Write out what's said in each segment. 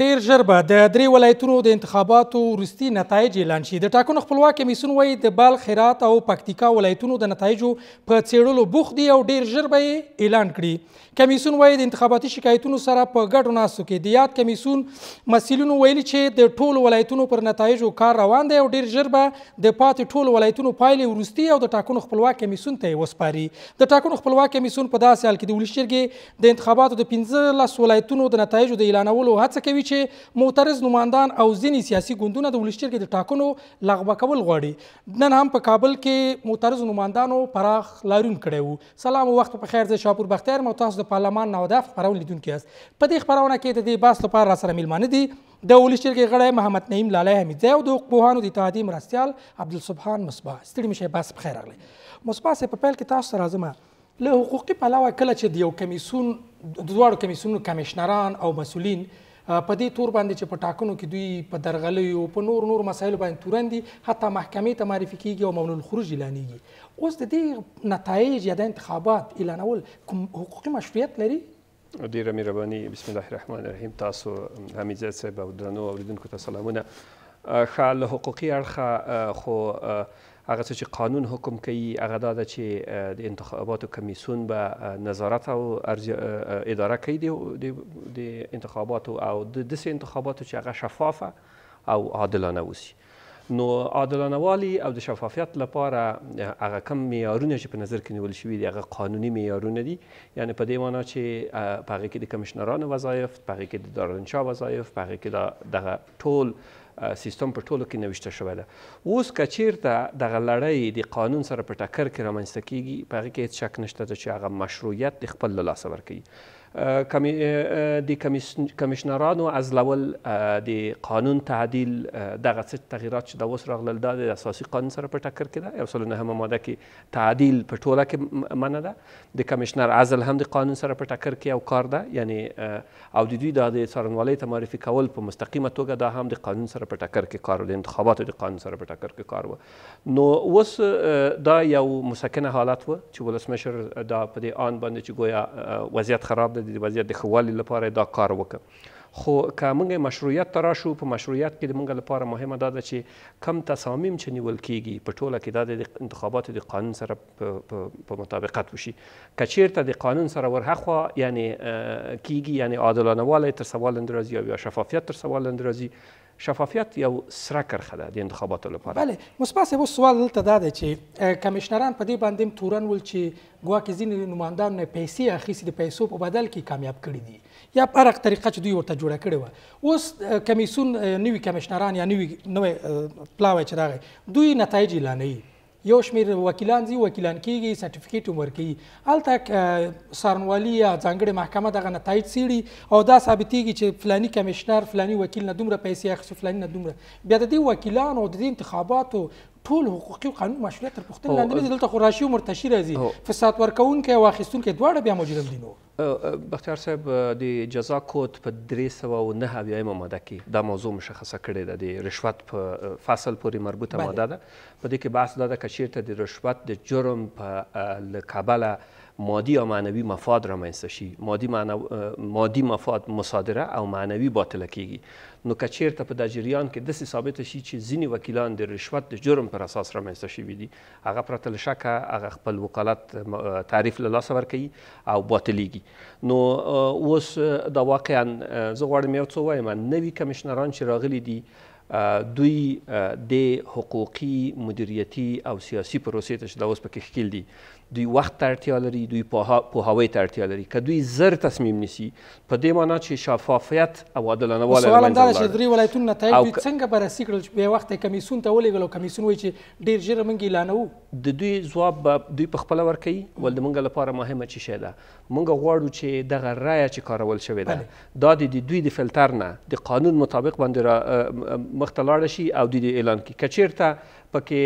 ډیر ژر به د درې ولایتونو د انتخاباتو وروستي نتایج اعلان شي د ټاکنو خپلواک کمیسیون وایي د بلخ هرات او پکتیکا ولایتونو د نتایجو په څېړلو بوخت دي او ډیر ژر به یې اعلان کړي کمیسیون وایي د انتخاباتي شکایتونو سره په ګډو ناستو کې د یاد کمیسیون مسؤلینو ویلي چې د ټولو ولایتونو پر نتایجو کار روان دی او ډیر ژر به د پاتې ټولو ولایتونو پایلې وروستي او د ټاکنو خپلواک کمیسیون ته یې وسپاري د ټاکنو خپلواک کمیسیون په داسې حال کې د ولس جرګې د انتخاباتو د پنځلس ولایتونو د نتایجو د اعلانولو هڅه کوي چې معترض نمایندان او ځینې سیاسي ګوندونه د ولس جرګې د ټاکنو لغوه کول غواړي نن هم په کابل کې معترض نمایندانو پراخ لارون کړی وو سلام او وخت په خیر زه شاپور بختیار مو تاسو د پارلمان نوداف خپرونه لیدونکي یاست په دې خپرونه کې د دې بحث لپاره راسره میلمانه دي د ولس جرګې غړی محمد نعیم لالی حمیدزی او د حقوق پوهانو د اتحادیې مرستیال عبدالسبحان مصباح ستړي مشی بحث په خیر راغلی مصباح صاحب په پیل کې تاسو سره له حقوقي پلوه کله چې د یو کمیسون د دواړو کمیسونو کمیشنران او مسولین په دې تور باندې چې په ټاکنو کې دوی په درغلیو په نور نور مسایلو باندې تورن دي حتی محکمې ته معرفي کیږي او ممنوع الخروج اعلانیږي اوس د دې نتایج یا د انتخابات اعلانول کوم حقوقي مشروعیت لري ډیره مهرباني بسم الله الرحمن الرحیم تاسو حمید زاد صاحب او درنو اوریدونکو ته سلامونه ښه له حقوقي اړخه خو هغه څه چې قانون حکم کوي هغه دا ده چې د انتخاباتو کمیسیون به نظارت او اداره کوي د انتخاباتو او د داسې انتخاباتو چې هغه شفافه او عادلانه وسی نو عادلانه والی او د شفافیت لپاره هغه کم معیارونه چې په نظر کې نیول شوي دي هغه قانوني معیارونه دي یعنی په دې معنا چې په هغې کې د کمشنرانو وظایف په هغې کې د دارالانشا وظایف په هغې کې دغه ټول دا سیستم په ټولو کې نوشته شوی ده اوس که چیرته دغه لړۍ د قانون سره په ټکر کې رامنځته کیږي په هغې کې هېڅ شک نشته چې هغه مشروعیت د خپل له لاسه ورکوي د کمشنرانو از لول د قانون تعدیل دغه څه تغییرات چې د اوس راغلل دا د اساسي قانون سره په ټکر کې ده یو سل نهمه ماده کې تعدیل په ټوله کې منع ده د کمشنر عزل هم د قانون سره په ټکر کې یو کار ده یعنی او د دوی د څارنوالۍ ته معرفي کول په مستقیمه توګه دا هم د قانون سره په ټکر کې کار د انتخاباتو د قانون سره په ټکر کې کار و نو اوس دا یو مسکنه حالت و چې ولسمشر دا په دې آن باندې چې ګویا وضعیت خراب د دې وضعیت د خوالي لپاره دا کار وکړ خو که موږ مشروعیت ته راشو په مشروعیت کې د موږ لپاره مهمه دا ده چې کم تصامیم چې نیول کیږي په ټوله کې دا د انتخاباتو د قانون سره په مطابقت وشي که چیرته د قانون سره ورهخوا یعنی کیږي یعنی عادلانه والی تر سوال اندرازي او یا شفافیت تر سوال اندرازي شفافیت یو سره کرخه ده د انتخاباتو لپاره بله مثبت یو سوال دلته دا دی چې کمیشنران په دې باندې تورن ول چې ګواکې ځینې نمایندان پیسې اخیستې د پیسو په بدل کې کامیاب کړي دي یا په هغه طریقه چې دوی ورته جوړه کړې وه اوس کمیسون نوي کمیشنران یا نوي نوې پلاوی چې راغی دوی نتایج اعلانوي یو شمیر وکیلان دي وکیلان کیږي سرټیفیکیټ هم ورکوي هلته څارنوالي یا ځانګړې محکمه دغه نتایج څېړي او دا ثابتېږي چې فلاني کمیشنر فلاني وکیل نه دومره پیسې اخلي فلاني نه دومره بیا د دې وکیلانو د دې انتخاباتو ټول حقوقي او قانون مشروعیت تر پوښتنې لاندې نه دي دلته خو راشي او مرتشي راځي فساد ورکوونکی او اخیستونکی دواړه بیا مجرم دي نو بختیار صاحب د جزا کود په درې سوه او نهه اویایمه ماده کې دا موضوع مشخصه کړې ده د رشوت په فصل پورې مربوطه ماده ده په دې کې بحث دا ده که چېرته د رشوت د جرم په له کابله مادی یا معنوي مفاد رامنځته شي مادی, معنو... مادی مفاد مصادره او معنوي باطله کیږي نو که چیرته په د جریان کې داسې ثابته شي چې ځینې وکیلان د رشوت د جرم پر اساس رامنځته شوي دي هغه پرته له شکه هغه خپل وکالت تعریف له لاسه ورکوي او باطلیږي نو اوس دا واقعا زه غواړم یو څه ووایم نوي کمیشنران چې راغلي دي دوی د حقوقي مدیریتي او سیاسي پروسې ته چې دا اوس پکې ښکیل دي دوی وخت ته اړتیا لري دوی پوهاوی ته اړتیا لري که دوی زر تصمیم نیسي په دې معنا چې شفافیت او عادلانه والی سوال هم دا ده چې درې ولایتونو نتایج دوی څنګه بررسي کړل چې بې وخته کمیسیون ته ولېږل او کمیسیون وایي چې ډېر ژر موږ اعلانوو د دوی ځواب به دوی پخپله ورکوي ول د موږ لپاره مهمه څه شی ده موږ غواړو چې دغه رایه چې کارول شوې ده دا د دوی د فلټر نه د قانون مطابق باندې مخ ته لاړه شي او دوی اعلان کړي که چیرته پکې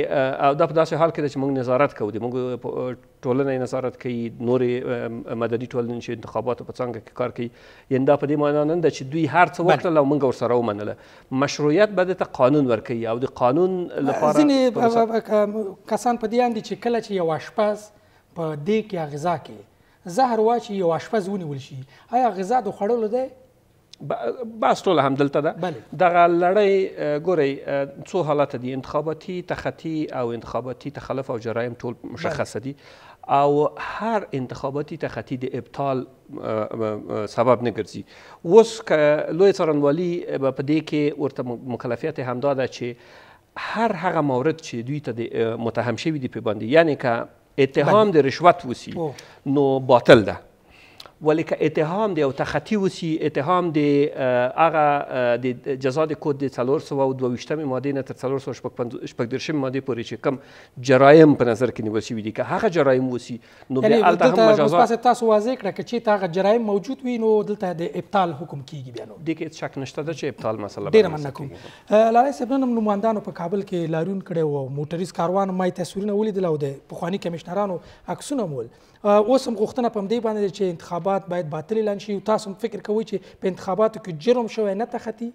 او دا په داسې حال کې ده چې موږ نظارت کوو د موږ ټولنه نظارت کوي نورې مدني ټولنې چې انتخاباتو په څنګه کې کار کوي یعنې دا په دې معنا نه ده چې دوی هر څه وکړل او موږ ورسره ومنله مشروعیت به ته قانون ورکوي او د قانون لپاره ځینې کسان په دې اند چې کله چې یو اشپز په دې کې غذا کې زهر واچي یو اشپز ونیول شي آیا غذا د خوړلو دی بس ټوله هم دلته ده دغه لړۍ ګورئ څو حالات دي انتخاباتي تخطي او انتخاباتي تخلف او جرایم ټول مشخصه دي او هر انتخاباتي تخطي د ابطال سبب نه ګرځي اوس که لوی څارنوالي په دې کې ورته مکلفیت همدا ده چې هر هغه مورد چې دوی ته متهم شوي دي پې باندې یعنې که اتهام د رشوت وسی نو باطل ده ولی که اتهام دی او تخطی وسی اتهام دی هغه د جزا د کود د 322 ماده نه تر 316 ماده پورې چې کم جرایم په نظر کې نیول شوی دي که هغه جرایم وسی نو به البته هم مجازات تاسو واضح کړه که چې هغه جرایم موجود وي نو دلته د ابطال حکم کیږي بیا نو د کې شک نشته چې ابطال مسله ډیر مننه کوم لالای صاحب نن نمائندانو په کابل کې لاریون کړي وو موټریس کاروان مای تصویرونه ولیدل او د پخوانی کمشنرانو عکسونه مول اوس هم غوښتنه په دې باندې چې انتخابات باید باطل اعلان شي او تاسو فکر کوئ چې په انتخاباتو کې جرم شوی نه تختی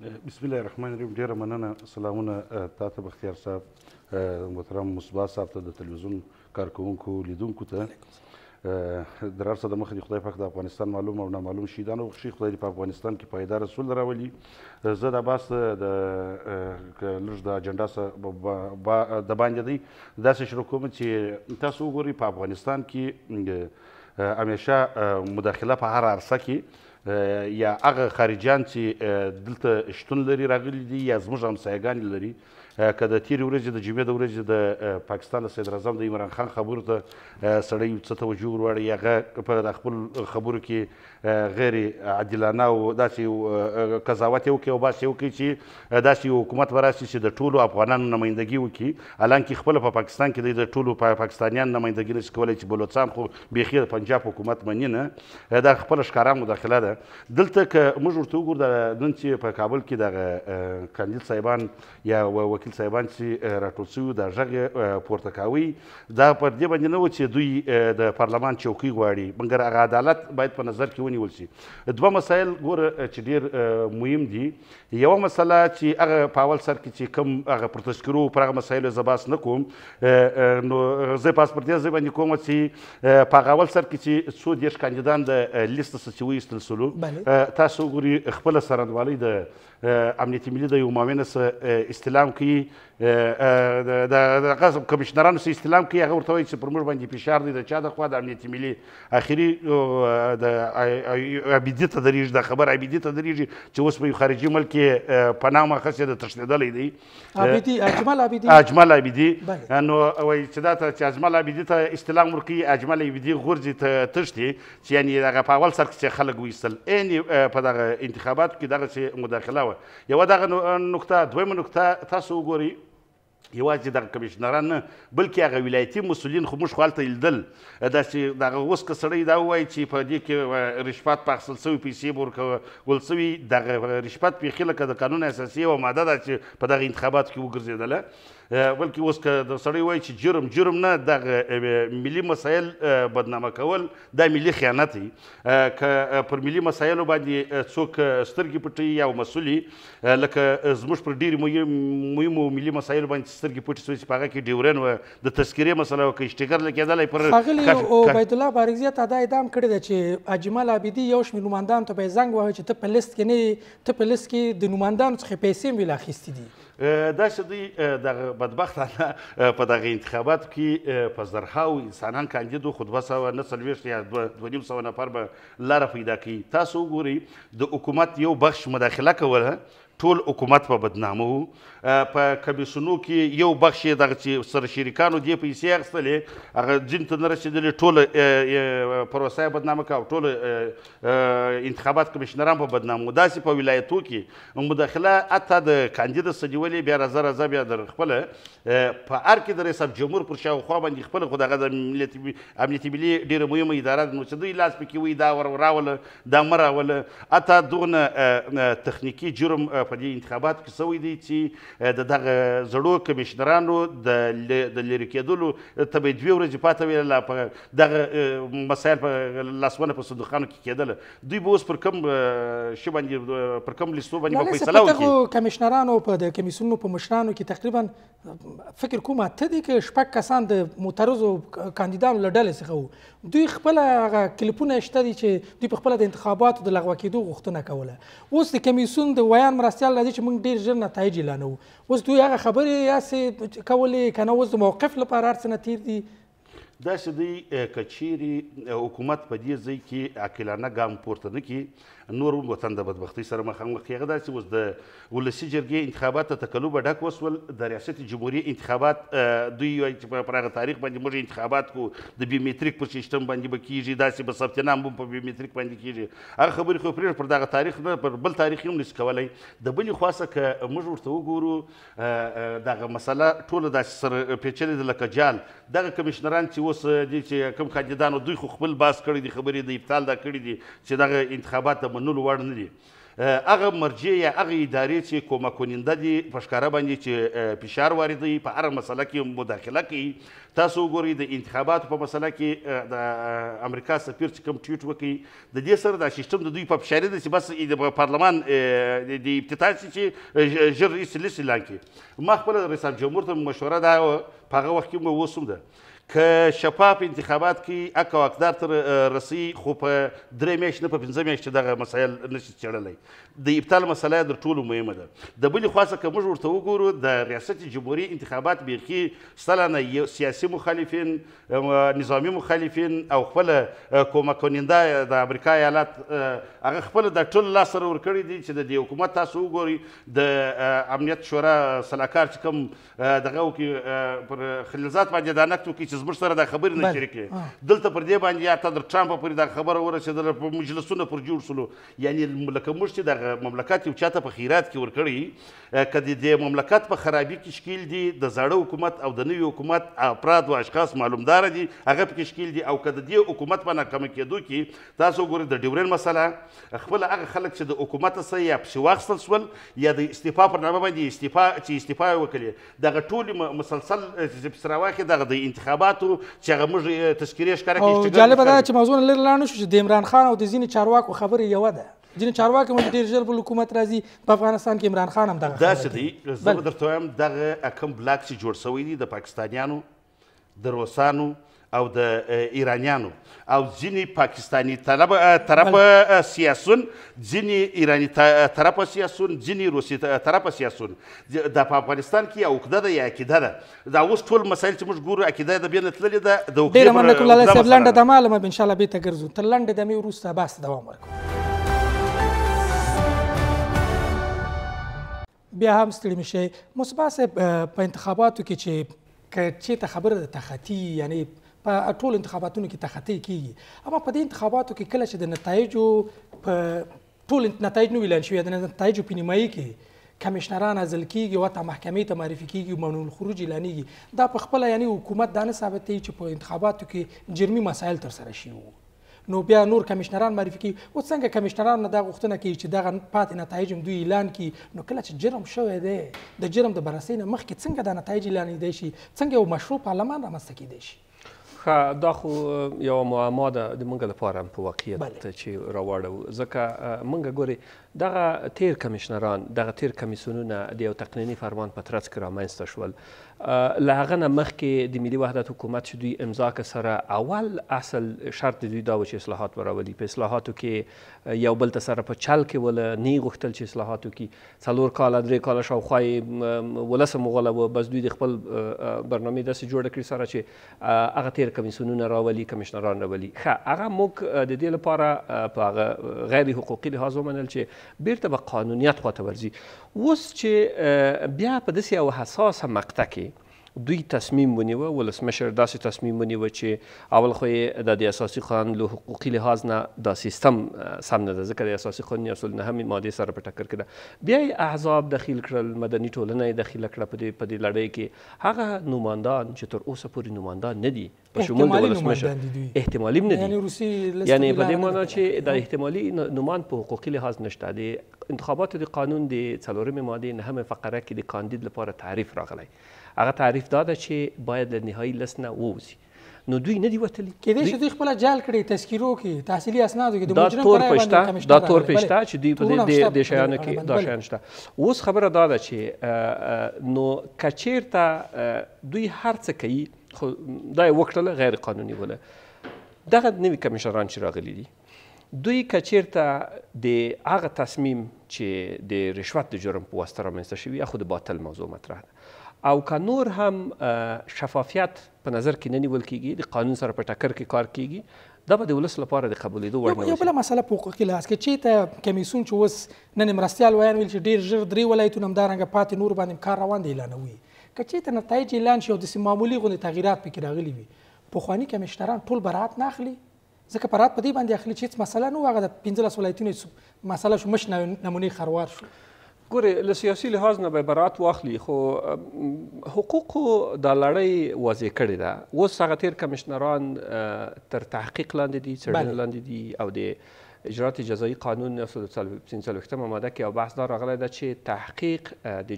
بسم الله الرحمن الرحیم ډیره مننه سلامونه تاسو بختیار صاحب محترم مصباح صاحب ته د تلویزیون کارکونکو لیدونکو ته در هر څه د مخه د خدای پاک د افغانستان معلوم او نامعلوم شیدانو غوښي خدای په افغانستان کې پایدار رسول راولي زه د عباس د لږ د اجنډا سره د باندې دی داسې شروع کوم چې تاسو وګورئ په افغانستان کې همیشه مداخله په هر عرصه کې یا هغه خارجیان چې دلته شتون لري راغلي دي یا زموږ همسایګان لري که د تیرې ورځې د جمعې د ورځې د پاکستان د صدراعظم د عمران خان خبرو ته سړی څه توجه ورواړي هغه په خپل خبرو کې غیر عادلانه او داسې یو قضاوت یې وکړي او بحث یې وکړي چې داسې یو حکومت به راشي چې د ټولو افغانانو نمایندګي وکړي حالانکه خپله په پاکستان کې د ټولو پاکستانیان نمایندګي نشي کولی چې بلوڅان خو بیخي د پنجاب حکومت مني نه دا خپله ښکاره مداخله ده دلته که موږ ورته وګورو نن چې په کابل کې دغه کاندید صاحبان یا وکیل وکیل صاحبان چې راټول شوي دا غږ پورته کاوی دا پر دې باندې نه و چې دوی د پارلمان چوکۍ غواړي مګر هغه عدالت باید په نظر کې ونیول شي دوه مسایل ګوره چې ډیر مهم دي یوه مسله چې هغه په اول سر کې چې کوم هغه پر تذکرو پر هغه مسایلو زه بحث نه کوم نو زه پاس پر دې ځای باندې کوم چې په هغه اول سر کې چې څو دېرش کاندیدان د لیست څخه چې وایستل سلو تاسو ګوري خپله څرنګوالۍ د امنیتي ملي د یو معاون سره استلام کوي کې د دغه کمشنرانو سره استلام کوي هغه ورته وایي چې پر موږ باندې فشار دی د چا د خوا د امنیت ملي اخري د عبیدي ته درېږي دا خبر عبیدي ته درېږي چې اوس په خارجي ملک کې پناه ماخسې د تښتېدلی دی عبیدي اجمل عبیدي اجمل عبیدي نو وایي چې دا ته چې اجمل عبیدي ته استلام ورکوي اجمل عبیدي غورځي ته تښتي چې یعنی دغه په اول سر کې خلک وایستل عین په دغه انتخاباتو کې دغسې مداخله وه یوه دغه نقطه دویمه نقطه تاسو وګورئ یوازې دغه کمشنران نه بلکې هغه ولایتي مسولین خو موږ خو هلته لیدل داسې دغه اوس که سړی دا ووایي چې په دې کې رشوت په اخیستل سوي پیسې به ورکول سوي دغه رشوت بیخي لکه د قانون اساسي یوه ماده ده چې په دغه انتخاباتو کې وګرځېدله بلکې اوس که د سړی وایي چې جرم جرم نه دغه ملي مسایل بدنامه کول دا ملي خیانت دی که پر ملي مسایلو باندې څوک سترګې پټوي یا مسولي لکه زموږ پر ډېرو مهمو ملي مسایلو باندې سترګې پټې شوې چې په هغه کې ډیورن و د تذکرې مسله وه که اشتګر لګېدلی پر ښاغلي عبید الله بارکزي ته دا اعدام کړی دی چې اجمل عابدي یو شمېر نوماندانو ته به یې زنګ وهه چې ته په لیست کې نه ته په لیست کې د نوماندانو څخه پیسې مې لا اخیستې دي دا سدي د بدبخت په دغه انتخاباتو کې په زرهاو انسانان کاندیدو خو 290 یا 200 نفر به لار پیدا کی تاسو ګوري د حکومت یو بخش مداخله کوله ټول حکومت په بدنامو په کمیسونو کې یو بخش یې دغه چې سره شریکانو دې پیسې اخیستلې هغه جین ته نه رسېدلې ټوله پروسه یې بدنامه کړه او ټوله انتخابات کمیشنران په بدنامو داسې په ولایتو کې مداخله حتی د کاندید څه نیولې بیا رځه رځه بیا در خپله په هر کې د رئیس جمهور پر شاوخوا باندې خپله خو دغه د امنیتي ملي ډېره مهمه اداره ده نو چې دوی لاس پکې وي دا ور راوله دا مه راوله حتی دونه تخنیکي جرم په دې انتخاباتو کې سوی دی چې د دغه زړو کمشنرانو د د لرې کېدلو ته به یې دوې ورځې پاته ویله په دغه مسایل په لاسونه په صندوقانو کې کېدله دوی به اوس پر کوم شي باندې پر کوم لیستو باندې به فیصله وکړي دغو کمشنرانو په د کمیسیونونو په مشرانو کې تقریبا فکر کوم اته دی که شپږ کسان د معترضو کاندیدانو له ډلې څخه وو دوی خپله هغه کلیپونه شته دي چې دوی په خپله د انتخاباتو د لغوه کېدو غوښتنه کوله اوس د کمیسیون د ویان مرستیال راځي چې موږ ډېر ژر نتایج اعلانوو اوس دوی هغه خبرې یاسې کولې کنه اوس د موقف لپاره هر څه نه تیر دي داسې دی کچيري حکومت په دې ځای کې عقلانه ګام پورته نه کی نور وطن د بدبختی سره مخامخ کیږي دا چې اوس د ولسی جرګې انتخابات ته تکلوبه ډک وسول د ریاست جمهوریت انتخابات دوی وایي چې په هغه تاریخ باندې موږ انتخابات کو د بیومټریک په سیستم باندې به کیږي داسې به ثبت نام هم په بیومټریک باندې کیږي هغه خبرې خو پرې پر دغه تاریخ نه پر بل تاریخ هم نشي کولای د بلې خوا څخه که موږ ورته وګورو دغه مسله ټوله داسې سره پیچلې ده لکه جال دغه کمشنران چې اوس دي چې کوم کاندیدانو دوی خو خپل باس کړی دي خبرې د ابطال دا کړی دي چې دغه انتخابات منلو وړ نه دي هغه مرجع یا هغه ادارې چې کومک کننده دي په ښکاره باندې چې فشار واردوي په هره مسله کې مداخله کوي تاسو وګورئ د انتخاباتو په مسله کې د امریکا سفیر چې کوم ټویټ وکړي د دې سره دا سیستم د دوی په فشاري ده چې بس د پارلمان د ابتدا چې ژر رئیس لیس اعلان کړي ما خپله رئیس جمهور ته مشوره دا په هغه وخت کې مو اوس هم ده که شفاف انتخابات کې اک او اقدار تر رسی خو په درې میاشتې نه په پنځه میاشتې دغه مسایل نشي څېړلی د ابطال مسله تر ټولو مهمه ده د بلې خوا څه که موږ ورته وګورو د ریاست جمهوري انتخابات بیخي سلانه سیاسي مخالفین نظامي مخالفین او خپل کومک کننده د امریکا ایالات هغه خپل د ټول لاس سره ورکړی دي چې د دې حکومت تاسو وګورئ د امنیت شورا سلاکار چې کوم دغه وکړي پر خلیلزاد باندې دا نکت وکړي چې زموږ سره دا خبرې نه شریکې دلته پر دې باندې یا تر ټرمپ پورې دا خبره ورسېدله په مجلسونه پر جوړ شولو یعنی لکه موږ چې دغه مملکت یو چاته په خیرات کې ورکړی که د دې مملکت په خرابي کې شکیل دي د زاړه حکومت او د نوي حکومت افراد او اشخاص معلومدار دي هغه پکې شکیل دي او که د دې حکومت په ناکامه کېدو کې تاسو ګورئ د ډیورن مسله خپل هغه خلک چې د حکومت سره یا پسې واخیستل شول یا د استعفا پر نامه باندې استعفا چې استعفا وکړي دغه ټول مسلسل چې پسې راواخي دغه د انتخابات انتخاباتو چې هغه موږ تذکیرې ښکاره کړي او جالبه دا چې موضوع لري لاړ نه شو چې د عمران خان او د ځینې چارواکو خبرې یوه ده ځینې چارواکي مو ډېر ژر بل حکومت راځي په افغانستان کې عمران خان هم دغه داسې دی زه به درته وایم دغه اکم بلاک چې جوړ سوی دی د پاکستانیانو د روسانو او د ایرانیانو او ځینی پاکستانی طرف طرف سیاسون ځینی ایرانی طرف سیاسون ځینی روسي طرف سیاسون د افغانستان کې عقده ده یا عقیده ده دا اوس ټول مسایل چې موږ ګورو عقیده د بین تللې ده د ډیره مننه کوم لاله صاحب لنډه د معلومه ان شاء الله به ته ګرځو تر لنډه د مې وروسته بحث دوام ورکړو بیا هم ستړي مشه مصباح صاحب په انتخاباتو کې چې که چېرته خبره د تخطي یعنی په ټول انتخاباتونو کې تخطی کیږي اما په دې انتخاباتو کې کله چې د نتایجو په ټول نتایج نو اعلان شوی د نتایجو په نیمایي کې کمشنران ازل کیږي او ته محکمې ته معرفي کیږي ممنون خروج اعلانیږي دا په خپل یعنی حکومت دا نه ثابتوي چې په انتخاباتو کې جرمي مسایل تر سره شي نو بیا نور کمشنران معرفي کوي او څنګه کمشنران نه دا غوښتنه کوي چې دغه پاتې نتایج هم دوی اعلان کړي نو کله چې جرم شوی دی د جرم د بررسۍ نه مخکې څنګه دا نتایج اعلانېدی شي څنګه یو مشروع پارلمان رامنځته کېدی شي ښه دا خو یو معما ده د موږ لپاره په واقعیت چې راواړو ځکه موږ ګوري دغه تیر کمشنران دغه تیر کمیسیونونه د یو تقنیني فرمان په ترڅ کې رامنځته شول له هغه نه مخکې د ملي وحدت حکومت چې دوی امضا کړه سره اول اصل شرط دوی دا و چې اصلاحات وراولي په اصلاحاتو کې یو بل ته سره په چل کې ول نه غوښتل چې اصلاحاتو کې څلور کاله درې کاله شاوخوا ولسمغله و بس دوی د خپل برنامه داسې جوړه کړې سره چې هغه تیر کمیسیونونه راولي کمشنران راولي ښه هغه موږ د دې لپاره په هغه غیر حقوقي لحاظ ومنل چې بیرته به قانونیت خواته ورځي اوس چې بیا په داسې یو حساسه مقطع کې دوی تصمیم ونیوه ولسمشر داسې تصمیم ونیوه چې اول خو یې د اساسي قانون له حقوقي لحاظ نه دا سیستم سم نه ده ځکه د اساسي قانون یو سل نهمې مادې سره په ټکر کې ده بیا یې احزاب دخیل کړل مدني ټولنه یې دخیله کړه په دې په دې لړۍ کې هغه نوماندان چې تر اوسه پورې نوماندان نه دي په شمول د ولسمشر احتمالي نه دي یعنی روسي یعنی په دې معنی چې د احتمالي نومان په حقوقي لحاظ نشته د انتخاباتو د قانون د څلورمې مادې نهمې فقره کې د کاندید لپاره تعریف راغلی هغه تعریف داده چې باید له نهایی لیست نه ووځي نو دوی نه دی وتلی کېدای شي دوی خپل جال کړي تذکیرو کې تحصیلي اسنادو کې د مجرم پر باندې دا تور پښتا چې دوی په دې د شیانو کې دا شیان شته اوس خبره دا ده چې نو کچیر ته دوی هرڅه کوي خو دا وکړه غیر قانوني ولا دغه نوی کمشران چې راغلي دي دوی کچیر ته د هغه تصمیم چې د رشوت د جرم په واسطه رامنځته شوی خو د باطل موضوع مطرح ده او که نور هم شفافیت په نظر کې نه نیول کیږي د قانون سره په ټکر کې کار کیږي دا به د ولس لپاره د قبولېدو وړ نه یو بله مسله په حقوقي لحاظ کې چېرته کمیسیون چې اوس نن مرستیال ویان ویل چې ډېر ژر درې ولایتونه همدارنګه پاتې نور باندې کار روان دی اعلانوي که چېرته نتایج اعلان شي او داسې معمولي غوندې تغییرات پکې راغلي وي پخواني کمیشنران ټول براعت نه اخلي ځکه پرات په دې باندې اخلي چې هیڅ مسله نه وه هغه د پنځلس ولایتونو مسله شو مش نمونې خروار شو ګورې له سیاسي لحاظ نه به برات واخلي خو حقوقو دا لړۍ واضح کړې ده اوس هغه تیر کمشنران تر تحقیق لاندې دي څېړنې لاندې دي او د اجرات جزایی قانون 938 ماده کې او بحث دا راغلی ده چې تحقیق د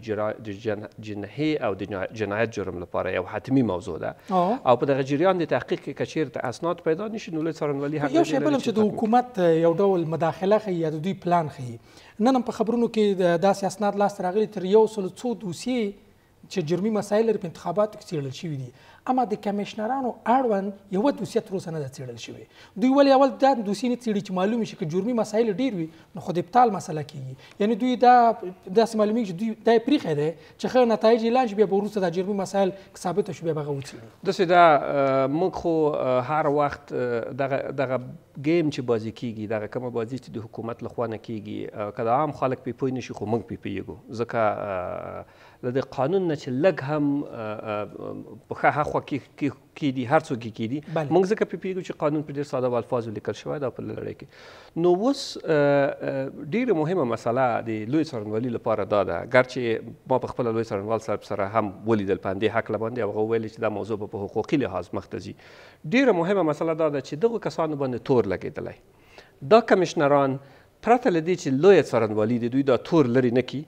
جنحې او د جنایت جرم لپاره یو حتمی موضوع ده او په دغه جریان د تحقیق کې کچیر اسناد پیدا نشي نو لوی څارنوالي حق یو شی بل چې د حکومت یو ډول مداخله خي یا د دوی پلان خي نن په خبرونو کې داسې اسناد لاس راغلي تر یو سل څو دوسیې چې جرمي مسایل په انتخاباتو کې څېړل شوي دي اما د کمشنرانو اړوند یو دوسیه تر اوسه نه ده څېړل شوې دوی ولې اول دا دوسیې نه څېړي چې معلوم شي که جرمي مسایل ډېر وي نو خو د ابطال مسله کېږي یعنی دوی دا داسې معلومیږي چې دوی دا یې پریښی دی چې ښه نتایج اعلان شي بیا به وروسته دا جرمي مسایل ثابته شي بیا به هغه وڅېړي داسې دا موږ خو هر وخت دغه دغه ګیم چې بازی کیږي دغه کومه بازی چې د حکومت لخوا نه کیږي که د عام خلک پې پوه نه شي خو موږ پې پوهېږو ځکه له دې قانون نه چې لږ هم په ښه خوا کې کې دي هر څوک کې دي موږ ځکه په پیریو چې قانون په ډېر ساده الفاظو لیکل شوی دا په لړۍ کې نو اوس ډېر مهمه مسله د لوی څارنوالي لپاره دا ده ګرچې ما په خپل لوی څارنوال صاحب سره هم ولیدل په دې حق لباندې هغه ویل چې دا موضوع په حقوقي لحاظ مخته ځي ډېر مهمه مسله دا ده چې دغه کسانو باندې تور لګیدلی دا کمشنران پرته له دې چې لوی څارنوالي د دوی دا تور لري نه کی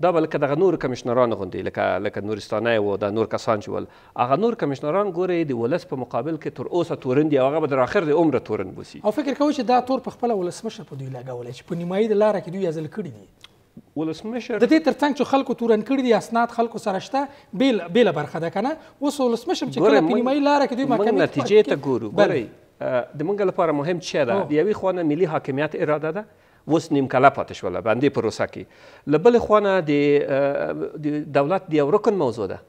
دا به لکه دغه نور کمشنران غوندې لکه لکه نورستانی و دا نور کسان چې ول هغه نور کمشنران ګوره د ولس په مقابل کې تر اوسه تورن دي هغه به تر آخر د عمره تورن بوسي او فکر کوئ چې دا تور په خپله ولسمشر په دوی لګولی چې په نیمایي د لاره کې دوی یازل کړي دي ولسمشر د دې ترڅنګ چې خلکو تورن کړي دي اسناد خلکو سره شته بیل بیل برخه ده کنه اوس ولسمشر چې کله په نیمایي لاره کې دوی محکمې نتیجې ته ګورو ګورئ د منګ لپاره مهم څه ده د یوې خوا نه ملي حاکمیت اراده ده اوس نیمکله پاتې شوله په همدې پروسه کې له بلې خوا نه د دولت د یو رکن موضوع ده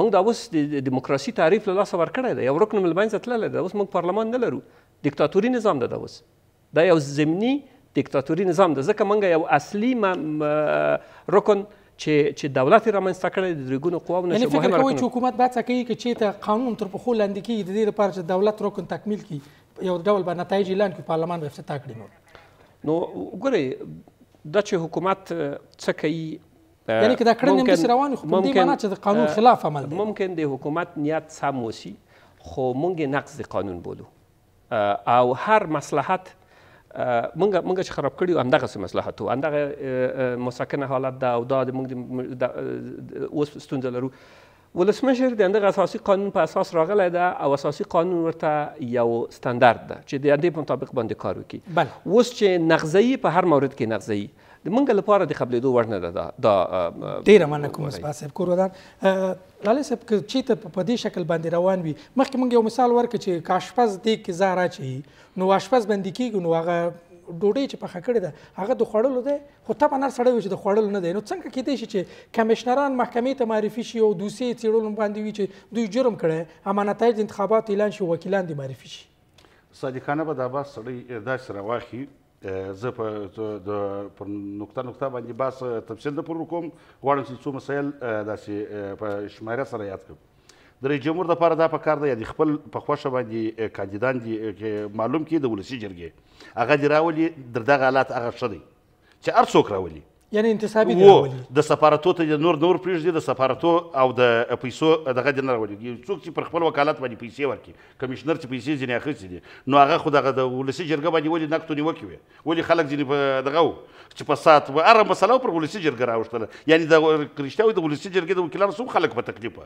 موږ دا اوس د دیموکراسي تعریف له لاسه ورکړی دی یو رکن مو له منځه تللی دی اوس موږ پارلمان نه لرو دیکتاتوري نظام ده دا اوس دا یو ضمني دیکتاتوري نظام ده ځکه موږ یو اصلي رکن چې چې دولت یې رامنځته کړی د درېګونو قواو نه فکر کوئ چې حکومت به هڅه کوي که چېرته قانون تر پښو لاندې کېږي د دې لپاره چې دولت رکن تکمیل کړي یو ډول به نتایج اعلان کړي پارلمان به افتتاح کړي نور نو ګورئ دا چې حکومت څه کوي یعنی که دا کړنې همداسې روانې خو په دې معنا چې د قانون خلاف عمل دی ممکن د حکومت نیت سم وشي خو مونږ نقض قانون بولو او هر مصلحت مونږ مونږ چې خراب کړیو همدغه څه مصلحت وو همدغه مسکنه حالت ده او دا د مونږ اوس ستونزه لرو ولسمشر د اندغه اساسي قانون په اساس راغلی ده او اساسي قانون ورته یو ستاندرد ده چې د دې په مطابق باندې کار وکړي بله اوس چې نغزهیي په هر مورد کې نغزهیي د منګ لپاره د قبلېدو وړ نه ده دا, دا ډېره مننه کوم سپاس صاحب کورودان لالی صاحب که چېرته په دې شکل باندې روان وي مخکې موږ یو مثال ورکړو چې که اشپز دې کې زهر اچوي نو اشپز بندي کېږي نو هغه ډوډۍ چې پخه کړې ده هغه د خوړلو دی خو طبعا هر سړی وي چې د خوړلو نه دی نو څنګه کېدای شي چې کمیشنران محکمې ته معرفي شي او دوسیې څېړلو باندې وي چې دوی جرم کړی اما نتایج د انتخاباتو اعلان شي وکیلان دې معرفي شي صادقانه به دا بحث سړی داسې راواخي زه په د پر نقطه نقطه باندې بحث تفصیل نه پر کوم غواړم چې څو مسایل داسې په شماره سره یاد کړم د رئیس جمهور د پاره دا په کار دی یعنې خپل په خوښه باندې کاندیدان دي معلوم کړي د ولسي جرګې هغه دې راولي در دغه حالات هغه ښه دی چې هر څوک راولي یعنی انتصابي دی راولي د سفارتو ته نور نور پرېږدي د سفارتو او د پیسو دغه دی نه راولي څوک چې پر خپل وکالت باندې پیسې ورکړي کمشنر چې پیسې ځینې اخیستې دي نو هغه خو دغه د ولسي جرګه باندې ولې نقدو نیوکې وې ولې خلک ځینې په دغه و چې په سات هره مسله پر ولسي جرګه راوښتله یعنې د رښتیا د ولسي جرګې د وکیلانو څوم خلک په تکلیف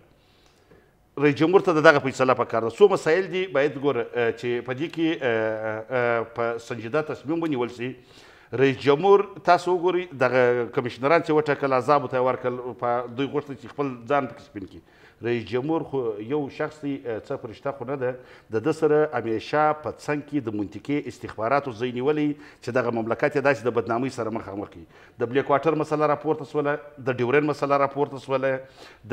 رئیس جمهور ته دغه فیصله پکار ده څو مسایل دي باید ګوره چې په دې کې په سنجیده تصمیم ونیول شي رئیس جمهور تاسو وګورئ دغه کمشنران چې وټاکل عذابو ته یې ورکړل دوی غوښتل چې خپل ځان پکې سپین کړي رئیس جمهور خو یو شخص دی څه پرشته خو نه ده د د سره همیشه په څنګ کې د منطقي استخباراتو ځای نیولی چې دغه مملکت یې داسې د بدنامۍ سره مخامخ کړي د بلیک واټر مسله راپورته سوله د ډیورن مسله راپورته سوله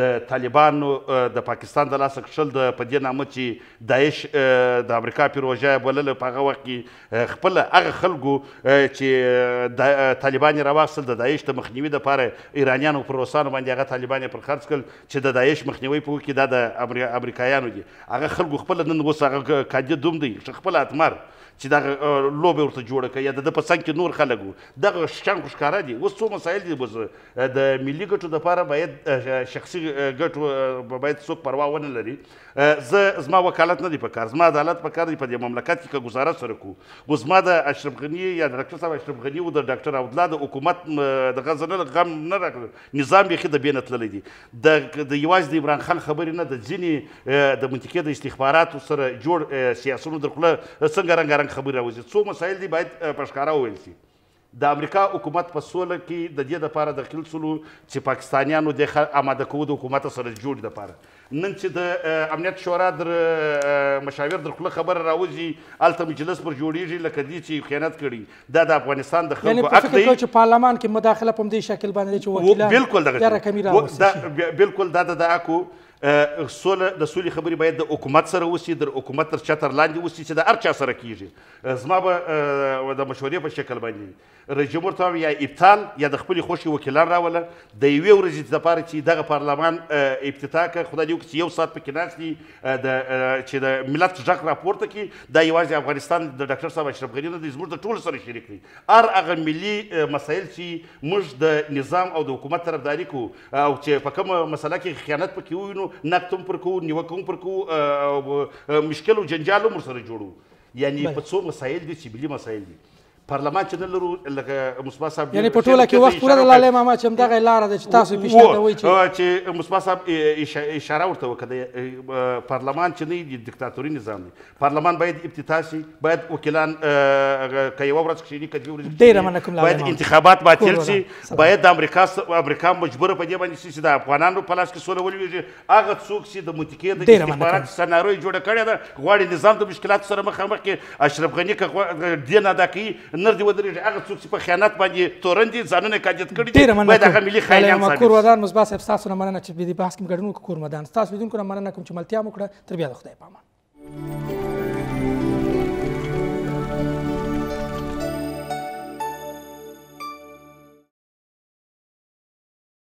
د طالبانو د پاکستان د لاسه کشل د په دې نامه چې داعش د امریکا پیروژه بلله په هغه وخت کې خپل هغه خلکو چې د طالبان راوخصل د داعش د مخنیوي لپاره ایرانیانو پر روسانو باندې هغه طالبان پر خرڅ کړل چې د داعش مخنیوي لومړی په کې دا د امریکایانو دي هغه خلکو خپل نن اوس هغه کاندید دوم دی خپل اتمر چې دا لوبه ورته جوړه کړي د په څنګ کې نور خلک دغه شنګ ښکارا دي اوس څو مسایل دي بس د ملي ګټو لپاره باید شخصي ګټو باید څوک پروا ونه لري زه زما وکالت نه دی په کار زما عدالت په کار دی په دې مملکت کې که گزاره سره کوو اوس ما د اشرف غني یا ډاکټر صاحب اشرف غني او د ډاکټر عبدالله د حکومت دغه زه نه غم نه راکړ نظام بیخي د بینه تللی دی د یوازې د عمران خان خبرې نه د ځینې د منطقې د استخباراتو سره جوړ سیاسونو در خوله څنګه رنګارنګ خبرې راوځي څو مسایل دي باید په ښکاره وویل شي د امریکا حکومت په سوله کې د دې لپاره دخیل سلو چې پاکستانیانو د آماده کوو د حکومت سره جوړ لپاره نن چې د امنیت شورا در مشاور در خپل خبر راوځي الته مجلس پر جوړیږي لکه دي چې خیانت کړي دا د افغانستان د خلکو حق دی چې پارلمان کې مداخله په دې شکل باندې چې وکیلان بالکل دغه بالکل دا د اکو سوله د سولې خبرې باید د حکومت سره وسی د حکومت تر چتر لاندې وسی چې د هر چا سره کیږي زما به د مشورې په شکل باندې رئیس جمهور ته یا ابطال یا د خپلې خوښې وکیلان راوله د یوې ورځې دپاره چې دغه پارلمان ابتدا که خدای دې وکړي چې یو ساعت پکې ناست دي چې د ملت غږ راپورته کړي دا یوازې افغانستان د ډاکټر صاحب اشرف غني نه دی زموږ د ټولو سره شریک دی هر هغه ملي مسایل چې موږ د نظام او د حکومت طرفداري کوو او چې په کومه مسله کې خیانت پکې ووینو نقد هم پر کوو نیوکه هم پر کوو مشکل او جنجال هم ورسره جوړو یعنی په څو مسایل دي چې ملي مسایل دي پارلمان چې نه لرو لکه مصباح صاحب یعنی په ټوله کې وخت پوره د لالی ماما چې همدغه لاره ده چې تاسو پیشنهاد وایي چې چې مصباح صاحب اشاره ورته وکړه پارلمان چې نه دیکتاتوري نظام دی پارلمان باید ابتدا شي باید وکیلان که یوه ورځ کښېني که دوې ورځې ډېره مننه کوم باید انتخابات باطل شي باید د امریکا امریکا مجبوره په دې باندې شي چې د افغانانو په لاس کې سوله ولویږي هغه څوک چې د متکیې د استخباراتي سناریو جوړه کړې ده غواړي نظام د مشکلاتو سره مخامخ کړي اشرف غني که دین ادا کوي نر دی ودرېږي هغه څوک چې په خیانت باندې تورن دي ځانونه کاجت کړي دي باید هغه ملي خیانیان ثابت کور ودان مصباح صاحب تاسو نه مننه چې په دې بحث کې ګډون وکړو کور مدان تاسو دې کوم مننه کوم چې ملتیا مو کړه تر بیا خدای پامان